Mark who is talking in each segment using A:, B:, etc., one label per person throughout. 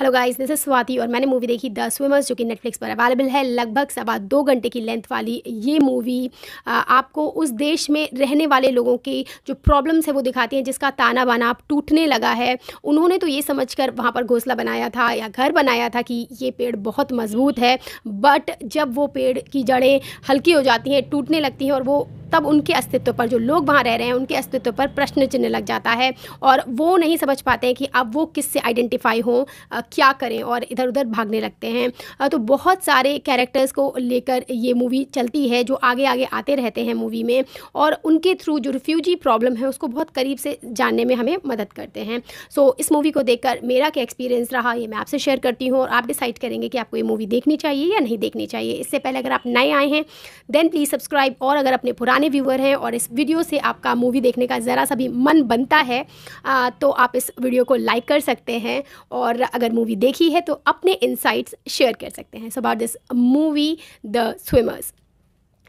A: hello guys this is Swati और मैंने movie देखी द स्विमर्स जो कि नेटफ्लिक्स पर अवेलेबल है लगभग सवा दो घंटे की लेंथ वाली ये मूवी आपको उस देश में रहने वाले लोगों के जो प्रॉब्लम्स है वो दिखाती है जिसका ताना बाना टूटने लगा है उन्होंने तो ये समझ कर वहाँ पर घोंसला बनाया था या घर बनाया था कि ये पेड़ बहुत मजबूत है बट जब वो पेड़ की जड़ें हल्की हो जाती हैं टूटने लगती हैं और वो तब उनके अस्तित्व पर जो लोग वहाँ रह रहे हैं उनके अस्तित्व पर प्रश्न चिन्ह लग जाता है और वो नहीं समझ पाते हैं कि अब वो किससे आइडेंटिफाई हों क्या करें और इधर उधर भागने लगते हैं तो बहुत सारे कैरेक्टर्स को लेकर ये मूवी चलती है जो आगे आगे आते रहते हैं मूवी में और उनके थ्रू जो रिफ्यूजी प्रॉब्लम है उसको बहुत करीब से जानने में हमें मदद करते हैं सो so, इस मूवी को देखकर मेरा क्या एक्सपीरियंस रहा ये मैं आपसे शेयर करती हूँ और आप डिसाइड करेंगे कि आपको ये मूवी देखनी चाहिए या नहीं देखनी चाहिए इससे पहले अगर आप नए आए हैं देन प्लीज़ सब्सक्राइब और अगर अपने पुराने पुराने व्यूअर हैं और इस वीडियो से आपका मूवी देखने का ज़रा सा भी मन बनता है आ, तो आप इस वीडियो को लाइक कर सकते हैं और अगर मूवी देखी है तो अपने इंसाइट्स शेयर कर सकते हैं so about this movie the swimmers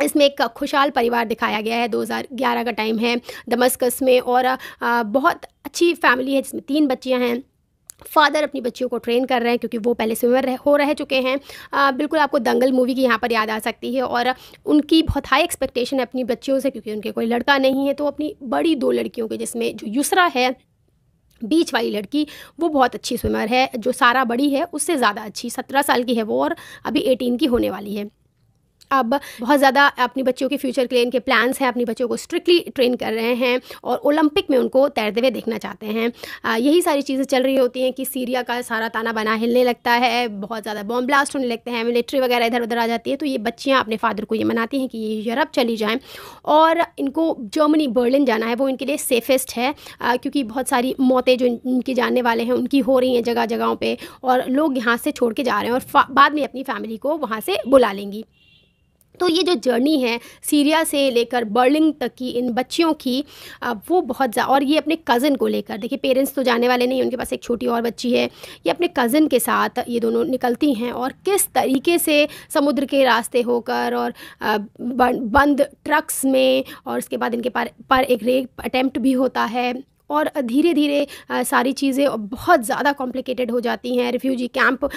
A: इसमें एक खुशहाल परिवार दिखाया गया है 2011 का टाइम है दमस्कस में और आ, बहुत अच्छी फैमिली है जिसमें तीन बच्चियां हैं फादर अपनी बच्चियों को ट्रेन कर रहे हैं क्योंकि वो पहले स्विमर रह, हो रह चुके हैं आ, बिल्कुल आपको दंगल मूवी की यहाँ पर याद आ सकती है और उनकी बहुत हाई एक्सपेक्टेशन है अपनी बच्चियों से क्योंकि उनके कोई लड़का नहीं है तो अपनी बड़ी दो लड़कियों के जिसमें जो युसरा है बीच वाली लड़की वो बहुत अच्छी स्विमर है जो सारा बड़ी है उससे ज़्यादा अच्छी सत्रह साल की है वो और अभी एटीन की होने वाली है अब बहुत ज़्यादा अपनी बच्चियों के फ्यूचर के लिए इनके प्लान्स हैं अपनी बच्चों को स्ट्रिक्टली ट्रेन कर रहे हैं और ओलंपिक में उनको तैरते हुए देखना चाहते हैं यही सारी चीज़ें चल रही होती हैं कि सीरिया का सारा ताना बना हिलने लगता है बहुत ज़्यादा बॉम्ब ब्लास्ट होने लगते हैं मिलिट्री वगैरह इधर उधर आ जाती है तो ये बच्चियाँ अपने फादर को ये मनाती हैं कि ये यूरोप चली जाएँ और इनको जर्मनी बर्लिन जाना है वो इनके लिए सेफेस्ट है क्योंकि बहुत सारी मौतें जो इनके जानने वाले हैं उनकी हो रही हैं जगह जगहों पर और लोग यहाँ से छोड़ के जा रहे हैं और बाद में अपनी फैमिली को वहाँ से बुला लेंगी तो ये जो जर्नी है सीरिया से लेकर बर्लिंग तक की इन बच्चियों की वो बहुत ज़्यादा और ये अपने कज़न को लेकर देखिए पेरेंट्स तो जाने वाले नहीं उनके पास एक छोटी और बच्ची है ये अपने कज़न के साथ ये दोनों निकलती हैं और किस तरीके से समुद्र के रास्ते होकर और बंद ट्रक्स में और उसके बाद इनके पार पर एक रेप अटैम्प्ट भी होता है और धीरे धीरे सारी चीज़ें बहुत ज़्यादा कॉम्प्लिकेटेड हो जाती हैं रिफ्यूजी कैंप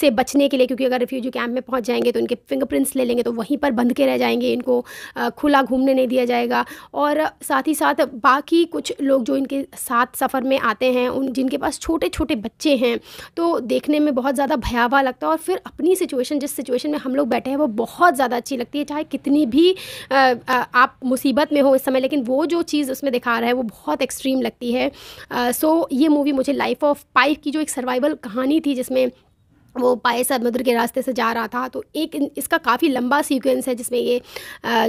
A: से बचने के लिए क्योंकि अगर रिफ्यूजी कैंप में पहुंच जाएंगे तो इनके फिंगरप्रिंट्स ले लेंगे तो वहीं पर बंद के रह जाएंगे इनको खुला घूमने नहीं दिया जाएगा और साथ ही साथ बाकी कुछ लोग जो इनके साथ सफ़र में आते हैं उन जिनके पास छोटे छोटे बच्चे हैं तो देखने में बहुत ज़्यादा भयावह लगता है और फिर अपनी सिचुएशन जिस सिचुएशन में हम लोग बैठे हैं वो बहुत ज़्यादा अच्छी लगती है चाहे कितनी भी आप मुसीबत में हो इस समय लेकिन वो जो चीज़ उसमें दिखा रहा है वो बहुत एक्सट्रीम लगती है सकती है सो so, ये मूवी मुझे लाइफ ऑफ पाइप की जो एक सर्वाइवल कहानी थी जिसमें वो पाए समुद्र के रास्ते से जा रहा था तो एक इसका काफ़ी लंबा सीक्वेंस है जिसमें ये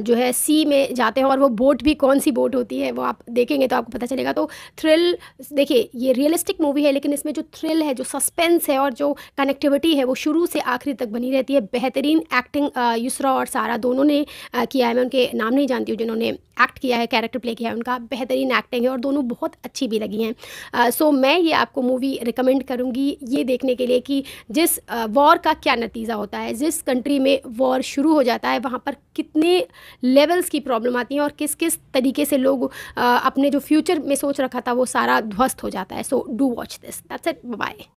A: जो है सी में जाते हैं और वो बोट भी कौन सी बोट होती है वो आप देखेंगे तो आपको पता चलेगा तो थ्रिल देखिए ये रियलिस्टिक मूवी है लेकिन इसमें जो थ्रिल है जो सस्पेंस है और जो कनेक्टिविटी है वो शुरू से आखिरी तक बनी रहती है बेहतरीन एक्टिंग युसरा और सारा दोनों ने किया है मैं उनके नाम नहीं जानती हूँ जिन्होंने एक्ट किया है कैरेक्टर प्ले किया है उनका बेहतरीन एक्टिंग है और दोनों बहुत अच्छी भी लगी हैं सो मैं ये आपको मूवी रिकमेंड करूँगी ये देखने के लिए कि जिस इस वॉर का क्या नतीजा होता है जिस कंट्री में वॉर शुरू हो जाता है वहाँ पर कितने लेवल्स की प्रॉब्लम आती है और किस किस तरीके से लोग अपने जो फ्यूचर में सोच रखा था वो सारा ध्वस्त हो जाता है so do watch this that's it bye